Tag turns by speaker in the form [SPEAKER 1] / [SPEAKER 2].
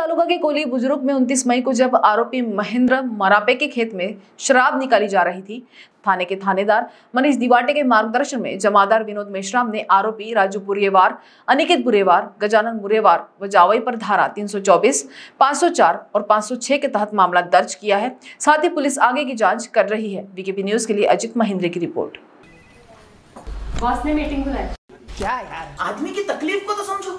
[SPEAKER 1] तालुका के कोली बुजुर्ग में 29 मई को जब आरोपी महेंद्र मरापे के खेत में शराब निकाली जा रही थी थाने के थानेदार मनीष दिवाटे के मार्गदर्शन में जमादार विनोद मेश्राम ने आरोपी राजू पुरेवार अनिकेत पुरेवार गजानन मुरेवार व जावई पर धारा 324, 504 और 506 के तहत मामला दर्ज किया है साथ ही पुलिस आगे की जाँच कर रही है बीकेपी न्यूज के लिए अजित महेंद्र की रिपोर्ट
[SPEAKER 2] ने मीटिंग बुलाई क्या यार आदमी की तकलीफ को तो समझो